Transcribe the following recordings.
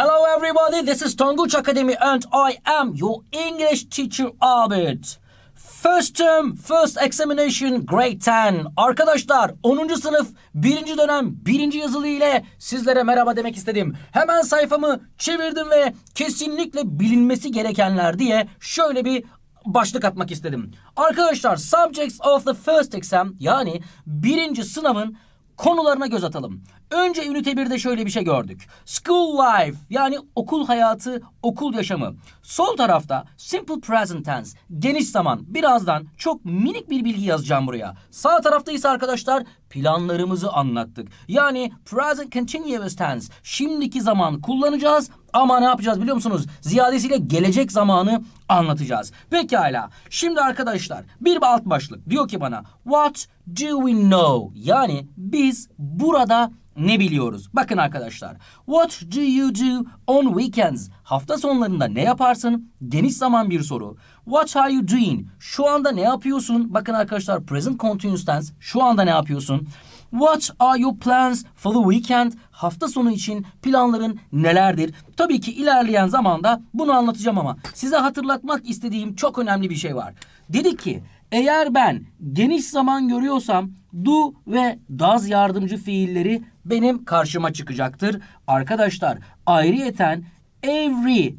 Hello everybody, this is Tonguç Academy and I am your English teacher Abid. First term, first examination, grade 10. Arkadaşlar 10. sınıf 1. dönem 1. yazılı ile sizlere merhaba demek istedim. Hemen sayfamı çevirdim ve kesinlikle bilinmesi gerekenler diye şöyle bir başlık atmak istedim. Arkadaşlar subjects of the first exam yani birinci sınavın konularına göz atalım. Önce ünite 1'de şöyle bir şey gördük. School life yani okul hayatı, okul yaşamı. Sol tarafta simple present tense geniş zaman. Birazdan çok minik bir bilgi yazacağım buraya. Sağ tarafta ise arkadaşlar planlarımızı anlattık. Yani present continuous tense şimdiki zaman kullanacağız ama ne yapacağız biliyor musunuz? Ziyadesiyle gelecek zamanı anlatacağız. Pekala. Şimdi arkadaşlar bir alt başlık diyor ki bana what do we know? Yani biz burada ne biliyoruz? Bakın arkadaşlar. What do you do on weekends? Hafta sonlarında ne yaparsın? Geniş zaman bir soru. What are you doing? Şu anda ne yapıyorsun? Bakın arkadaşlar present continuous tense. Şu anda ne yapıyorsun? What are your plans for the weekend? Hafta sonu için planların nelerdir? Tabii ki ilerleyen zamanda bunu anlatacağım ama size hatırlatmak istediğim çok önemli bir şey var. Dedik ki eğer ben geniş zaman görüyorsam do ve does yardımcı fiilleri benim karşıma çıkacaktır. Arkadaşlar ayrıyeten every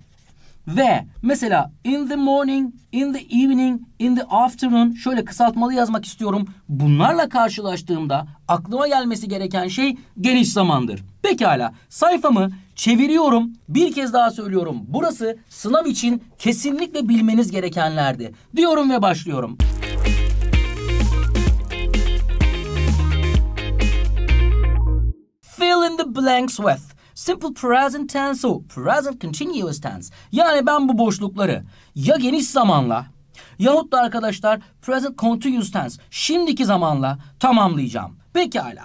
ve mesela in the morning, in the evening, in the afternoon şöyle kısaltmalı yazmak istiyorum. Bunlarla karşılaştığımda aklıma gelmesi gereken şey geniş zamandır. Pekala sayfamı çeviriyorum. Bir kez daha söylüyorum. Burası sınav için kesinlikle bilmeniz gerekenlerdi. Diyorum ve başlıyorum. fill in the blanks with. Simple present tense or Present continuous tense. Yani ben bu boşlukları ya geniş zamanla yahut da arkadaşlar present continuous tense şimdiki zamanla tamamlayacağım. Pekala.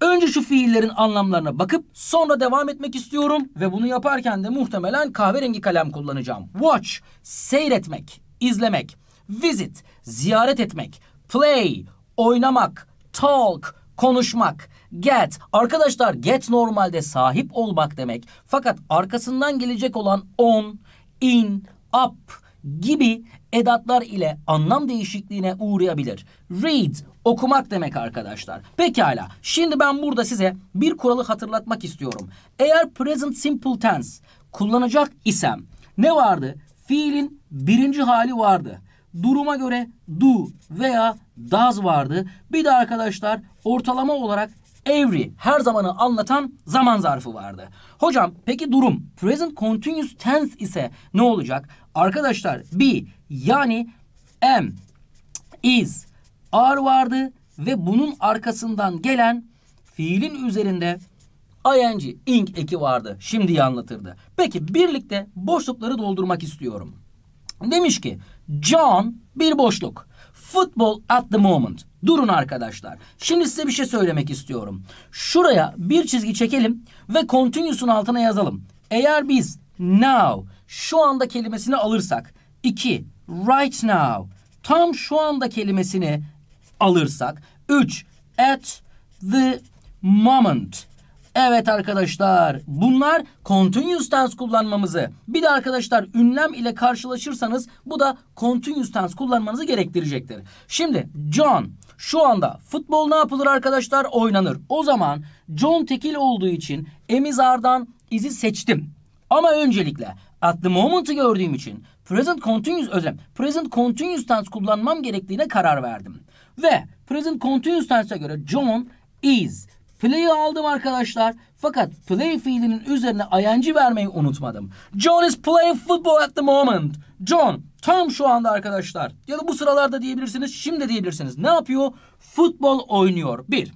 Önce şu fiillerin anlamlarına bakıp sonra devam etmek istiyorum ve bunu yaparken de muhtemelen kahverengi kalem kullanacağım. Watch, seyretmek, izlemek, visit, ziyaret etmek, play, oynamak, talk, konuşmak. Get. Arkadaşlar get normalde sahip olmak demek. Fakat arkasından gelecek olan on, in, up gibi edatlar ile anlam değişikliğine uğrayabilir. Read okumak demek arkadaşlar. Pekala. Şimdi ben burada size bir kuralı hatırlatmak istiyorum. Eğer present simple tense kullanacak isem ne vardı? Fiilin birinci hali vardı duruma göre do veya does vardı. Bir de arkadaşlar ortalama olarak every her zamanı anlatan zaman zarfı vardı. Hocam peki durum present continuous tense ise ne olacak? Arkadaşlar be yani am is are vardı ve bunun arkasından gelen fiilin üzerinde ing ing eki vardı. Şimdiyi anlatırdı. Peki birlikte boşlukları doldurmak istiyorum. Demiş ki John bir boşluk. Football at the moment. Durun arkadaşlar. Şimdi size bir şey söylemek istiyorum. Şuraya bir çizgi çekelim ve continuous'un altına yazalım. Eğer biz now şu anda kelimesini alırsak 2 right now tam şu anda kelimesini alırsak 3 at the moment Evet arkadaşlar bunlar continuous tense kullanmamızı bir de arkadaşlar ünlem ile karşılaşırsanız bu da continuous tense kullanmanızı gerektirecektir. Şimdi John şu anda futbol ne yapılır arkadaşlar oynanır. O zaman John tekil olduğu için emizardan izi seçtim. Ama öncelikle at the moment'ı gördüğüm için present continuous özlem present continuous tense kullanmam gerektiğine karar verdim. Ve present continuous tense'e göre John is Play'i aldım arkadaşlar. Fakat play fiilinin üzerine ayancı vermeyi unutmadım. John is playing football at the moment. John tam şu anda arkadaşlar. Ya da bu sıralarda diyebilirsiniz. Şimdi diyebilirsiniz. Ne yapıyor? Futbol oynuyor. Bir.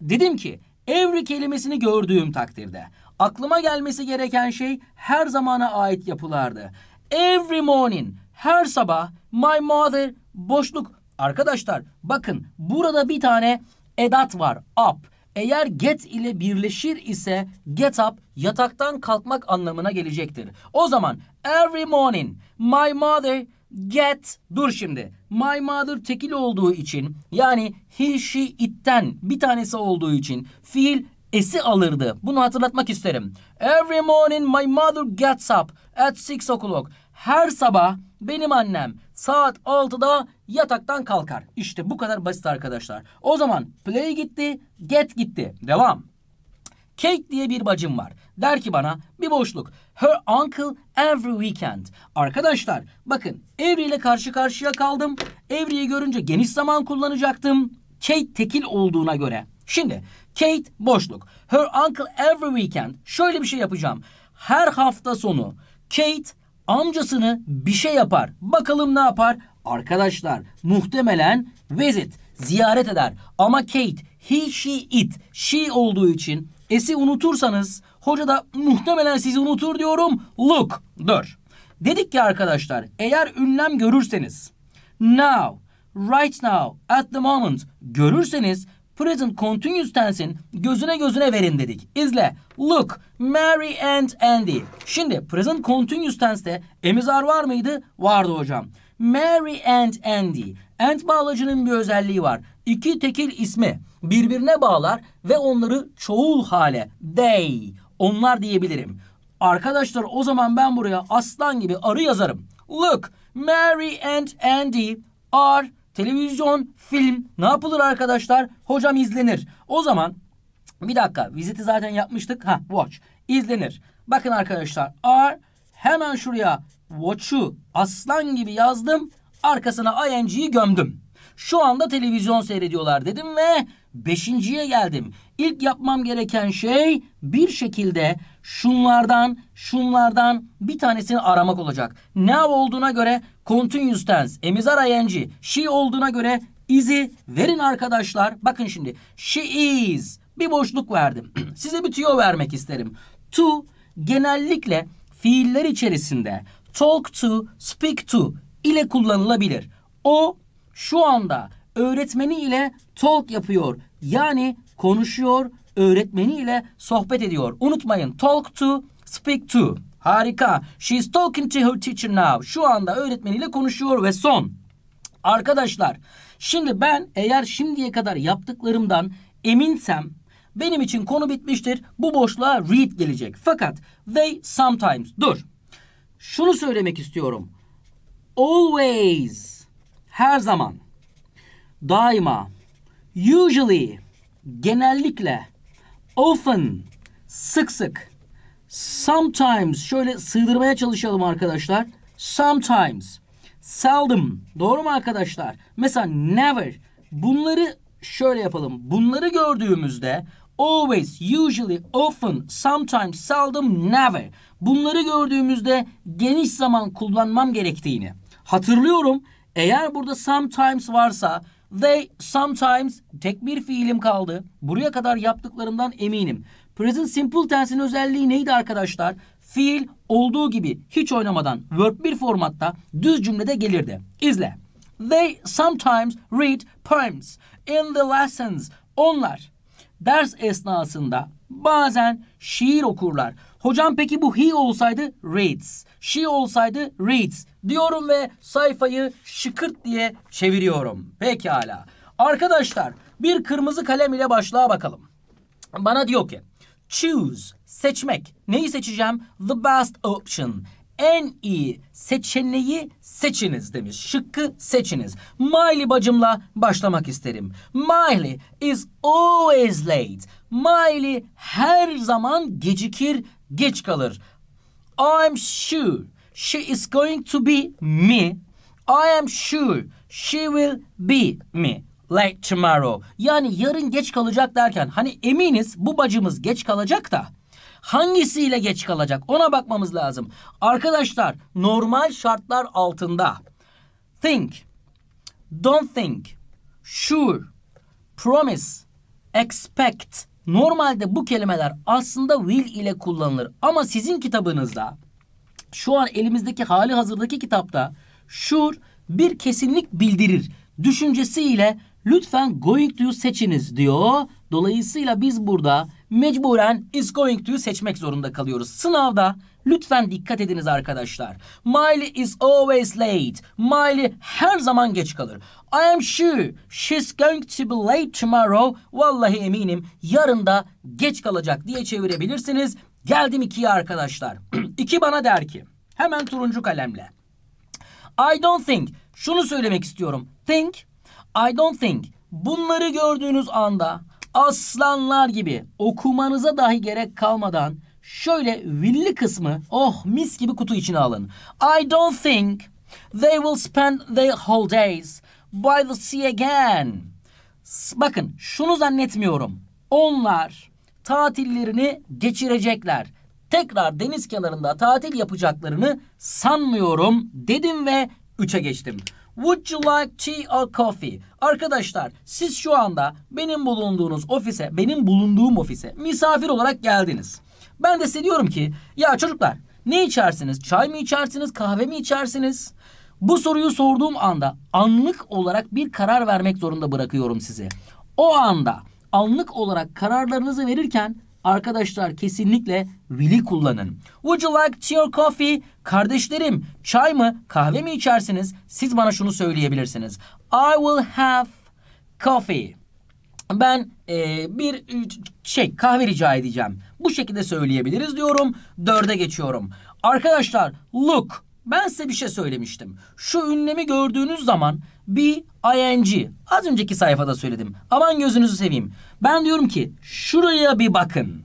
Dedim ki every kelimesini gördüğüm takdirde. Aklıma gelmesi gereken şey her zamana ait yapılardı. Every morning, her sabah, my mother, boşluk. Arkadaşlar bakın burada bir tane edat var. Up. Eğer get ile birleşir ise get up yataktan kalkmak anlamına gelecektir. O zaman every morning my mother get dur şimdi. My mother tekil olduğu için yani he she it'ten bir tanesi olduğu için fiil esi alırdı. Bunu hatırlatmak isterim. Every morning my mother gets up at six o'clock. Her sabah benim annem saat 6'da yataktan kalkar. İşte bu kadar basit arkadaşlar. O zaman play gitti, get gitti. Devam. Kate diye bir bacım var. Der ki bana bir boşluk. Her uncle every weekend. Arkadaşlar bakın Evri ile karşı karşıya kaldım. Evri'yi görünce geniş zaman kullanacaktım. Kate tekil olduğuna göre. Şimdi Kate boşluk. Her uncle every weekend. Şöyle bir şey yapacağım. Her hafta sonu Kate amcasını bir şey yapar. Bakalım ne yapar? Arkadaşlar muhtemelen visit, ziyaret eder. Ama Kate, he, she, it, she olduğu için esi unutursanız hoca da muhtemelen sizi unutur diyorum. Look, dur. Dedik ki arkadaşlar eğer ünlem görürseniz now, right now, at the moment görürseniz Present continuous tense'in gözüne gözüne verin dedik. İzle. Look, Mary and Andy. Şimdi present continuous tense'te emizar var mıydı? Vardı hocam. Mary and Andy. And bağlacının bir özelliği var. İki tekil ismi birbirine bağlar ve onları çoğul hale they, onlar diyebilirim. Arkadaşlar o zaman ben buraya aslan gibi arı yazarım. Look, Mary and Andy are Televizyon, film ne yapılır arkadaşlar? Hocam izlenir. O zaman bir dakika viziti zaten yapmıştık. Ha watch izlenir. Bakın arkadaşlar R hemen şuraya watch'u aslan gibi yazdım. Arkasına ing'yi gömdüm. Şu anda televizyon seyrediyorlar dedim ve beşinciye geldim. İlk yapmam gereken şey bir şekilde şunlardan, şunlardan bir tanesini aramak olacak. Now olduğuna göre continuous tense, emizar ing, she olduğuna göre izi verin arkadaşlar. Bakın şimdi she is bir boşluk verdim. Size bir tüyo vermek isterim. To genellikle fiiller içerisinde talk to, speak to ile kullanılabilir. O şu anda öğretmeni ile talk yapıyor. Yani konuşuyor, öğretmeni ile sohbet ediyor. Unutmayın talk to, speak to. Harika. She's talking to her teacher now. Şu anda öğretmeniyle konuşuyor ve son. Arkadaşlar şimdi ben eğer şimdiye kadar yaptıklarımdan eminsem benim için konu bitmiştir. Bu boşluğa read gelecek. Fakat they sometimes dur. Şunu söylemek istiyorum. Always her zaman, daima, usually, genellikle, often, sık sık, sometimes, şöyle sığdırmaya çalışalım arkadaşlar. Sometimes, seldom, doğru mu arkadaşlar? Mesela never, bunları şöyle yapalım. Bunları gördüğümüzde always, usually, often, sometimes, seldom, never. Bunları gördüğümüzde geniş zaman kullanmam gerektiğini hatırlıyorum eğer burada sometimes varsa they sometimes tek bir fiilim kaldı. Buraya kadar yaptıklarından eminim. Present simple tense'in özelliği neydi arkadaşlar? Fiil olduğu gibi hiç oynamadan verb bir formatta düz cümlede gelirdi. İzle. They sometimes read poems in the lessons. Onlar ders esnasında Bazen şiir okurlar. Hocam peki bu he olsaydı reads, she olsaydı reads diyorum ve sayfayı şıkırt diye çeviriyorum. Pekala. Arkadaşlar bir kırmızı kalem ile başlığa bakalım. Bana diyor ki choose seçmek. Neyi seçeceğim? The best option en iyi seçeneği seçiniz demiş. Şıkkı seçiniz. Miley bacımla başlamak isterim. Miley is always late. Miley her zaman gecikir, geç kalır. I'm sure she is going to be me. I am sure she will be me late tomorrow. Yani yarın geç kalacak derken hani eminiz bu bacımız geç kalacak da hangisiyle geç kalacak ona bakmamız lazım. Arkadaşlar normal şartlar altında think, don't think, sure, promise, expect normalde bu kelimeler aslında will ile kullanılır. Ama sizin kitabınızda şu an elimizdeki hali hazırdaki kitapta sure bir kesinlik bildirir düşüncesiyle Lütfen going to seçiniz diyor. Dolayısıyla biz burada mecburen is going to seçmek zorunda kalıyoruz. Sınavda lütfen dikkat ediniz arkadaşlar. Miley is always late. Miley her zaman geç kalır. I am sure she's going to be late tomorrow. Vallahi eminim yarın da geç kalacak diye çevirebilirsiniz. Geldim ikiye arkadaşlar. İki bana der ki hemen turuncu kalemle. I don't think şunu söylemek istiyorum. Think I don't think. Bunları gördüğünüz anda aslanlar gibi okumanıza dahi gerek kalmadan şöyle villi kısmı oh mis gibi kutu içine alın. I don't think they will spend their whole days by the sea again. Bakın şunu zannetmiyorum. Onlar tatillerini geçirecekler. Tekrar deniz kenarında tatil yapacaklarını sanmıyorum dedim ve 3'e geçtim. Would you like tea or coffee? Arkadaşlar siz şu anda benim bulunduğunuz ofise, benim bulunduğum ofise misafir olarak geldiniz. Ben de size diyorum ki ya çocuklar ne içersiniz? Çay mı içersiniz? Kahve mi içersiniz? Bu soruyu sorduğum anda anlık olarak bir karar vermek zorunda bırakıyorum sizi. O anda anlık olarak kararlarınızı verirken Arkadaşlar kesinlikle will'i kullanın. Would you like tea or coffee? Kardeşlerim çay mı kahve mi içersiniz? Siz bana şunu söyleyebilirsiniz. I will have coffee. Ben e, bir şey kahve rica edeceğim. Bu şekilde söyleyebiliriz diyorum. Dörde geçiyorum. Arkadaşlar look ben size bir şey söylemiştim. Şu ünlemi gördüğünüz zaman be ing. Az önceki sayfada söyledim. Aman gözünüzü seveyim. Ben diyorum ki şuraya bir bakın.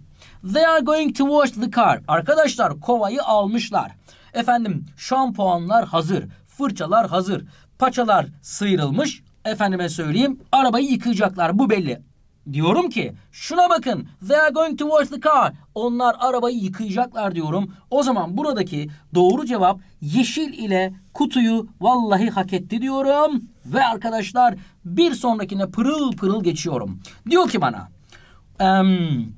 They are going to wash the car. Arkadaşlar kovayı almışlar. Efendim şampuanlar hazır. Fırçalar hazır. Paçalar sıyrılmış. Efendime söyleyeyim arabayı yıkayacaklar bu belli. Diyorum ki şuna bakın they are going towards the car. Onlar arabayı yıkayacaklar diyorum. O zaman buradaki doğru cevap yeşil ile kutuyu vallahi hak etti diyorum. Ve arkadaşlar bir sonrakine pırıl pırıl geçiyorum. Diyor ki bana um,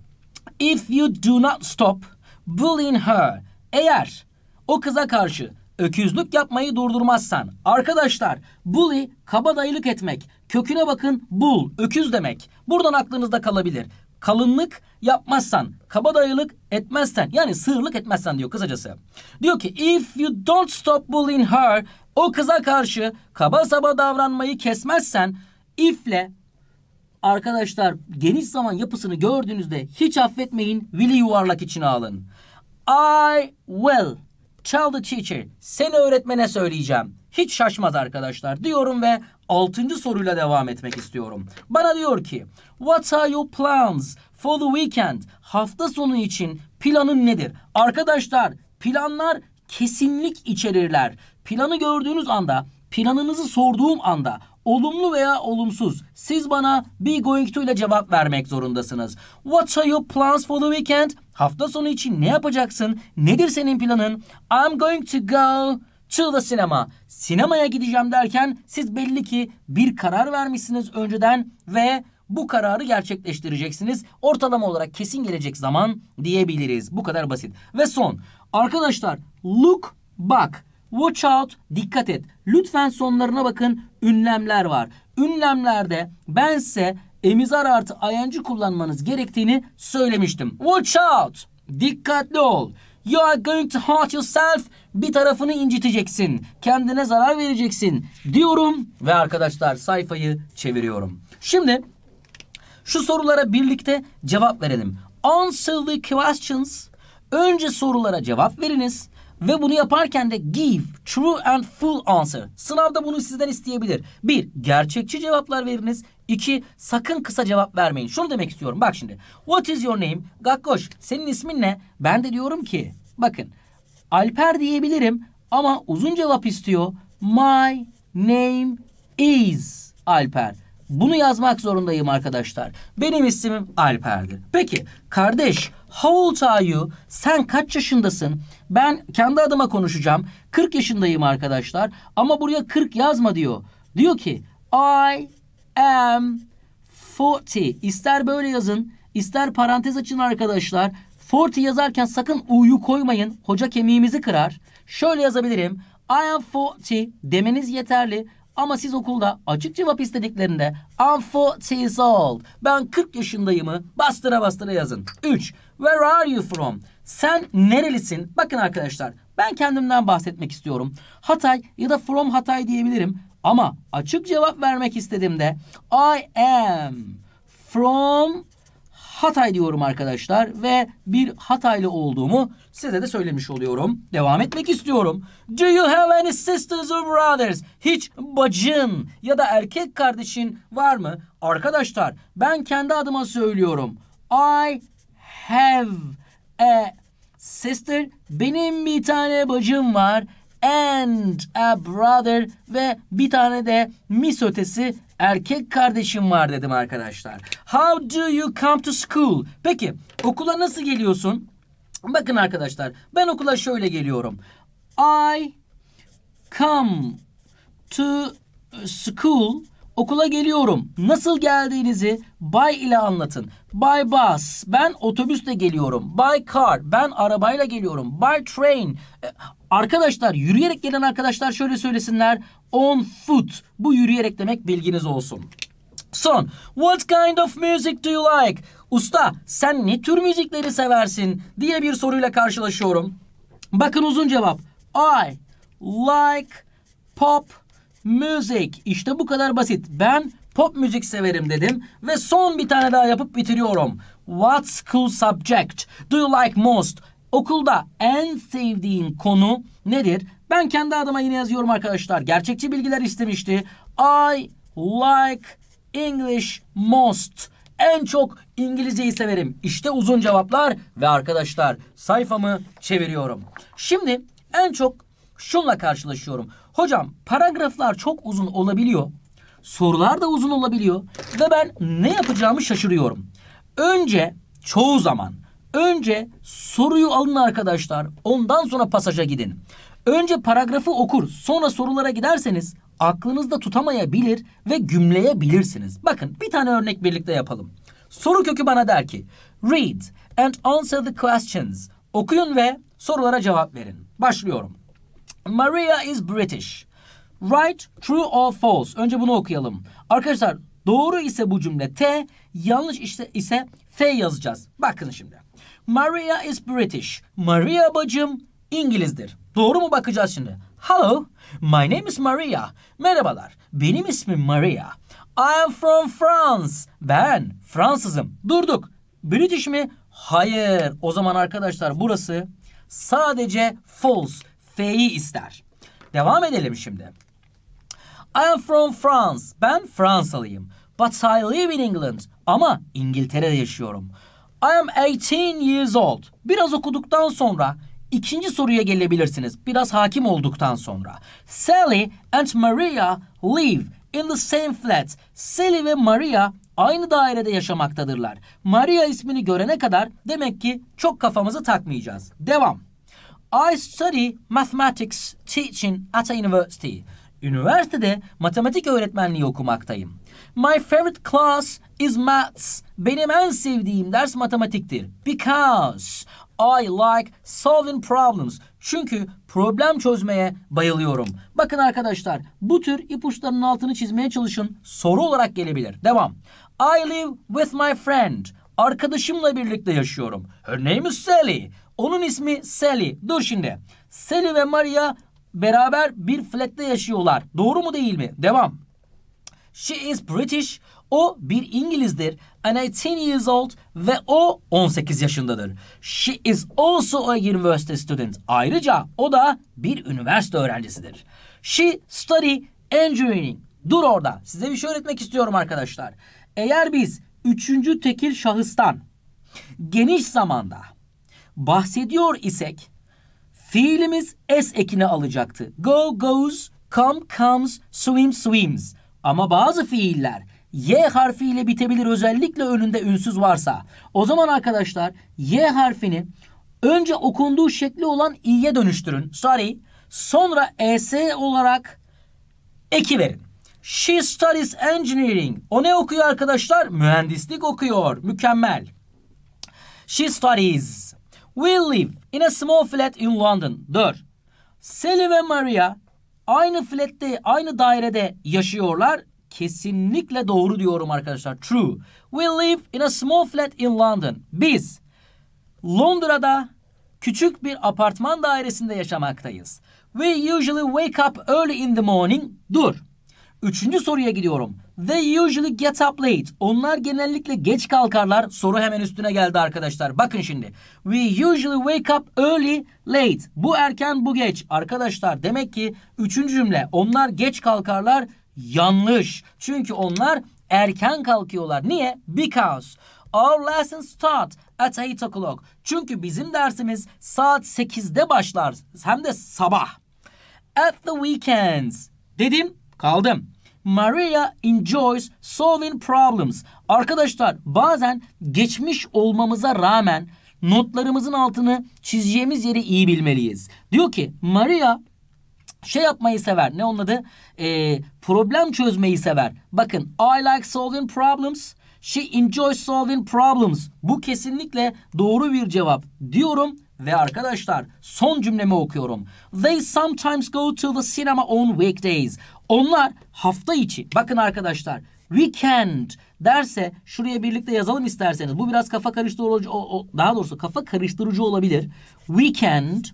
if you do not stop bullying her eğer o kıza karşı Öküzlük yapmayı durdurmazsan. Arkadaşlar bully kabadayılık etmek. Köküne bakın bul öküz demek. Buradan aklınızda kalabilir. Kalınlık yapmazsan, kabadayılık etmezsen yani sığırlık etmezsen diyor kısacası. Diyor ki if you don't stop bullying her o kıza karşı kaba saba davranmayı kesmezsen ifle arkadaşlar geniş zaman yapısını gördüğünüzde hiç affetmeyin. Vili yuvarlak içine alın. I will Tell the teacher. Seni öğretmene söyleyeceğim. Hiç şaşmaz arkadaşlar diyorum ve altıncı soruyla devam etmek istiyorum. Bana diyor ki What are your plans for the weekend? Hafta sonu için planın nedir? Arkadaşlar planlar kesinlik içerirler. Planı gördüğünüz anda, planınızı sorduğum anda Olumlu veya olumsuz. Siz bana be going to ile cevap vermek zorundasınız. What are your plans for the weekend? Hafta sonu için ne yapacaksın? Nedir senin planın? I'm going to go to the cinema. Sinemaya gideceğim derken siz belli ki bir karar vermişsiniz önceden ve bu kararı gerçekleştireceksiniz. Ortalama olarak kesin gelecek zaman diyebiliriz. Bu kadar basit. Ve son. Arkadaşlar look bak. Watch out, dikkat et. Lütfen sonlarına bakın. Ünlemler var. Ünlemlerde ben size emizar artı ayancı kullanmanız gerektiğini söylemiştim. Watch out, dikkatli ol. You are going to hurt yourself. Bir tarafını inciteceksin. Kendine zarar vereceksin diyorum. Ve arkadaşlar sayfayı çeviriyorum. Şimdi şu sorulara birlikte cevap verelim. Answer the questions. Önce sorulara cevap veriniz. Ve bunu yaparken de give true and full answer. Sınavda bunu sizden isteyebilir. Bir, gerçekçi cevaplar veriniz. İki, sakın kısa cevap vermeyin. Şunu demek istiyorum. Bak şimdi. What is your name? Gakkoş, senin ismin ne? Ben de diyorum ki, bakın. Alper diyebilirim ama uzun cevap istiyor. My name is Alper. Bunu yazmak zorundayım arkadaşlar. Benim ismim Alper'dir. Peki kardeş how old are you? Sen kaç yaşındasın? Ben kendi adıma konuşacağım. 40 yaşındayım arkadaşlar ama buraya 40 yazma diyor. Diyor ki I am 40. İster böyle yazın, ister parantez açın arkadaşlar. 40 yazarken sakın U'yu koymayın. Hoca kemiğimizi kırar. Şöyle yazabilirim. I am 40 demeniz yeterli. Ama siz okulda açık cevap istediklerinde I'm 40 years old. Ben 40 yaşındayımı bastıra bastıra yazın. 3. Where are you from? Sen nerelisin? Bakın arkadaşlar ben kendimden bahsetmek istiyorum. Hatay ya da from Hatay diyebilirim. Ama açık cevap vermek istediğimde I am from Hatay diyorum arkadaşlar ve bir Hataylı olduğumu size de söylemiş oluyorum. Devam etmek istiyorum. Do you have any sisters or brothers? Hiç bacın ya da erkek kardeşin var mı? Arkadaşlar ben kendi adıma söylüyorum. I have a e, sister. Benim bir tane bacım var. And a brother ve bir tane de mis ötesi erkek kardeşim var dedim arkadaşlar. How do you come to school? Peki okula nasıl geliyorsun? Bakın arkadaşlar ben okula şöyle geliyorum. I come to school okula geliyorum. Nasıl geldiğinizi by ile anlatın. By bus, ben otobüsle geliyorum. By car, ben arabayla geliyorum. By train, e, arkadaşlar yürüyerek gelen arkadaşlar şöyle söylesinler. On foot, bu yürüyerek demek bilginiz olsun. Son, what kind of music do you like? Usta, sen ne tür müzikleri seversin diye bir soruyla karşılaşıyorum. Bakın uzun cevap. I like pop müzik. İşte bu kadar basit. Ben pop müzik severim dedim ve son bir tane daha yapıp bitiriyorum. What's cool subject? Do you like most? Okulda en sevdiğin konu nedir? Ben kendi adıma yine yazıyorum arkadaşlar. Gerçekçi bilgiler istemişti. I like English most. En çok İngilizceyi severim. İşte uzun cevaplar ve arkadaşlar sayfamı çeviriyorum. Şimdi en çok şunla karşılaşıyorum. Hocam paragraflar çok uzun olabiliyor. Sorular da uzun olabiliyor. Ve ben ne yapacağımı şaşırıyorum. Önce çoğu zaman önce soruyu alın arkadaşlar. Ondan sonra pasaja gidin. Önce paragrafı okur sonra sorulara giderseniz aklınızda tutamayabilir ve gümleyebilirsiniz. Bakın bir tane örnek birlikte yapalım. Soru kökü bana der ki read and answer the questions. Okuyun ve sorulara cevap verin. Başlıyorum. Maria is British. Right, true or false? Önce bunu okuyalım. Arkadaşlar doğru ise bu cümle T, yanlış ise, ise F yazacağız. Bakın şimdi. Maria is British. Maria bacım İngilizdir. Doğru mu bakacağız şimdi? Hello, my name is Maria. Merhabalar, benim ismim Maria. I am from France. Ben Fransızım. Durduk. British mi? Hayır. O zaman arkadaşlar burası sadece false. F'yi ister. Devam edelim şimdi. I am from France. Ben Fransalıyım. But I live in England. Ama İngiltere'de yaşıyorum. I am 18 years old. Biraz okuduktan sonra ikinci soruya gelebilirsiniz. Biraz hakim olduktan sonra. Sally and Maria live in the same flat. Sally ve Maria aynı dairede yaşamaktadırlar. Maria ismini görene kadar demek ki çok kafamızı takmayacağız. Devam. I study mathematics teaching at a university. Üniversitede matematik öğretmenliği okumaktayım. My favorite class is maths. Benim en sevdiğim ders matematiktir. Because I like solving problems. Çünkü problem çözmeye bayılıyorum. Bakın arkadaşlar bu tür ipuçlarının altını çizmeye çalışın. Soru olarak gelebilir. Devam. I live with my friend. Arkadaşımla birlikte yaşıyorum. Her name is Sally. Onun ismi Sally. Dur şimdi. Sally ve Maria beraber bir flatte yaşıyorlar. Doğru mu değil mi? Devam. She is British. O bir İngilizdir. And 18 years old ve o 18 yaşındadır. She is also a university student. Ayrıca o da bir üniversite öğrencisidir. She study engineering. Dur orada. Size bir şey öğretmek istiyorum arkadaşlar. Eğer biz üçüncü tekil şahıstan geniş zamanda bahsediyor isek fiilimiz s ekini alacaktı. Go goes, come comes, swim swims. Ama bazı fiiller Y harfiyle bitebilir özellikle önünde ünsüz varsa. O zaman arkadaşlar Y harfini önce okunduğu şekli olan i'ye dönüştürün. Sorry. Sonra es olarak eki verin. She studies engineering. O ne okuyor arkadaşlar? Mühendislik okuyor. Mükemmel. She studies We live in a small flat in London. 4. Sally ve Maria aynı flatte, aynı dairede yaşıyorlar. Kesinlikle doğru diyorum arkadaşlar. True. We live in a small flat in London. Biz Londra'da küçük bir apartman dairesinde yaşamaktayız. We usually wake up early in the morning. Dur. Üçüncü soruya gidiyorum. They usually get up late. Onlar genellikle geç kalkarlar. Soru hemen üstüne geldi arkadaşlar. Bakın şimdi. We usually wake up early, late. Bu erken, bu geç. Arkadaşlar demek ki üçüncü cümle. Onlar geç kalkarlar. Yanlış. Çünkü onlar erken kalkıyorlar. Niye? Because our lessons start at 8 o'clock. Çünkü bizim dersimiz saat 8'de başlar. Hem de sabah. At the weekends. Dedim kaldım. Maria enjoys solving problems. Arkadaşlar bazen geçmiş olmamıza rağmen notlarımızın altını çizeceğimiz yeri iyi bilmeliyiz. Diyor ki Maria şey yapmayı sever. Ne onun adı? Ee, problem çözmeyi sever. Bakın I like solving problems. She enjoys solving problems. Bu kesinlikle doğru bir cevap diyorum ve arkadaşlar son cümlemi okuyorum. They sometimes go to the cinema on weekdays. Onlar hafta içi. Bakın arkadaşlar weekend derse şuraya birlikte yazalım isterseniz. Bu biraz kafa karıştırıcı o, o, daha doğrusu kafa karıştırıcı olabilir. Weekend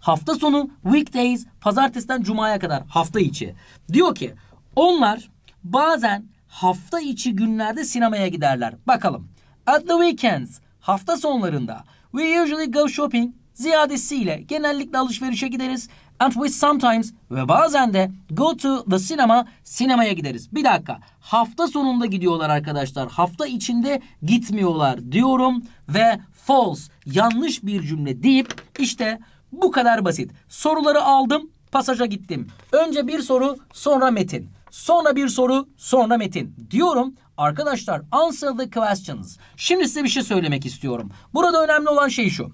hafta sonu weekdays pazartesiden cumaya kadar hafta içi. Diyor ki onlar bazen hafta içi günlerde sinemaya giderler. Bakalım. At the weekends hafta sonlarında We usually go shopping ziyadesiyle genellikle alışverişe gideriz. And we sometimes ve bazen de go to the cinema sinemaya gideriz. Bir dakika hafta sonunda gidiyorlar arkadaşlar. Hafta içinde gitmiyorlar diyorum ve false yanlış bir cümle deyip işte bu kadar basit. Soruları aldım pasaja gittim. Önce bir soru sonra metin. Sonra bir soru sonra metin diyorum Arkadaşlar answer the questions. Şimdi size bir şey söylemek istiyorum. Burada önemli olan şey şu.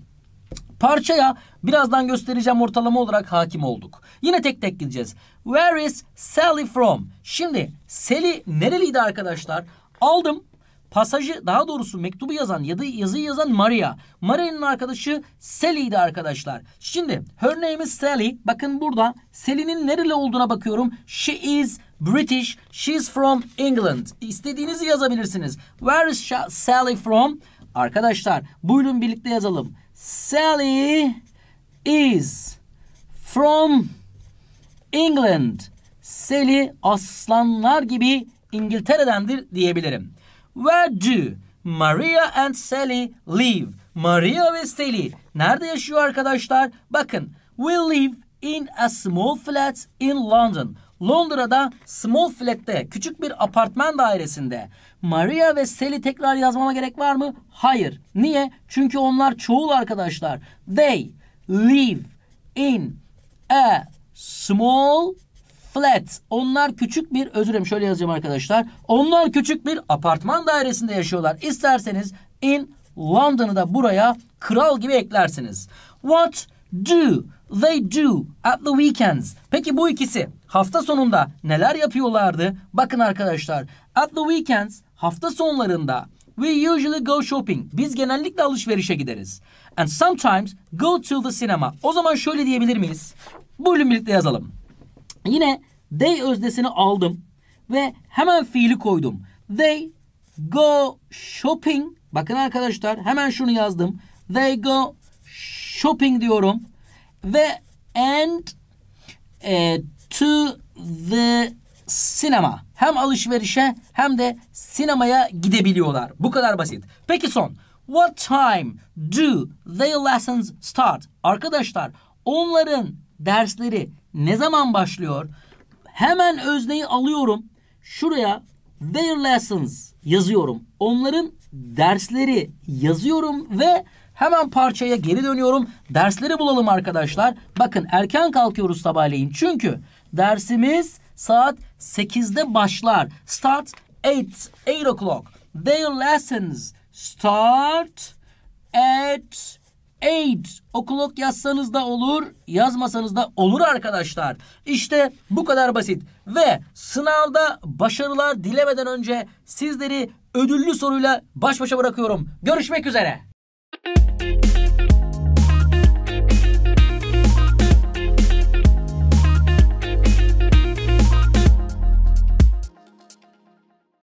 Parçaya birazdan göstereceğim ortalama olarak hakim olduk. Yine tek tek gideceğiz. Where is Sally from? Şimdi Sally nereliydi arkadaşlar? Aldım pasajı daha doğrusu mektubu yazan ya da yazıyı yazan Maria. Maria'nın arkadaşı Sally'di arkadaşlar. Şimdi her name is Sally. Bakın burada Sally'nin nereli olduğuna bakıyorum. She is British. She's from England. İstediğinizi yazabilirsiniz. Where is Sally from? Arkadaşlar buyurun birlikte yazalım. Sally is from England. Sally aslanlar gibi İngiltere'dendir diyebilirim. Where do Maria and Sally live? Maria ve Sally nerede yaşıyor arkadaşlar? Bakın we live in a small flat in London. Londra'da small flat'te küçük bir apartman dairesinde. Maria ve Sally tekrar yazmama gerek var mı? Hayır. Niye? Çünkü onlar çoğul arkadaşlar. They live in a small flat. Onlar küçük bir özür dilerim şöyle yazacağım arkadaşlar. Onlar küçük bir apartman dairesinde yaşıyorlar. İsterseniz in London'ı da buraya kral gibi eklersiniz. What do they do at the weekends? Peki bu ikisi hafta sonunda neler yapıyorlardı? Bakın arkadaşlar at the weekends hafta sonlarında we usually go shopping. Biz genellikle alışverişe gideriz. And sometimes go to the cinema. O zaman şöyle diyebilir miyiz? Buyurun birlikte yazalım. Yine They öznesini aldım ve hemen fiili koydum. They go shopping. Bakın arkadaşlar hemen şunu yazdım. They go shopping diyorum. Ve and e, to the sinema. Hem alışverişe hem de sinemaya gidebiliyorlar. Bu kadar basit. Peki son. What time do their lessons start? Arkadaşlar onların dersleri ne zaman başlıyor? Hemen özneyi alıyorum. Şuraya their lessons yazıyorum. Onların dersleri yazıyorum ve hemen parçaya geri dönüyorum. Dersleri bulalım arkadaşlar. Bakın erken kalkıyoruz sabahleyin. Çünkü dersimiz saat 8'de başlar. Start 8, 8 o'clock. Their lessons start at aid okulok yazsanız da olur, yazmasanız da olur arkadaşlar. İşte bu kadar basit. Ve sınavda başarılar dilemeden önce sizleri ödüllü soruyla baş başa bırakıyorum. Görüşmek üzere.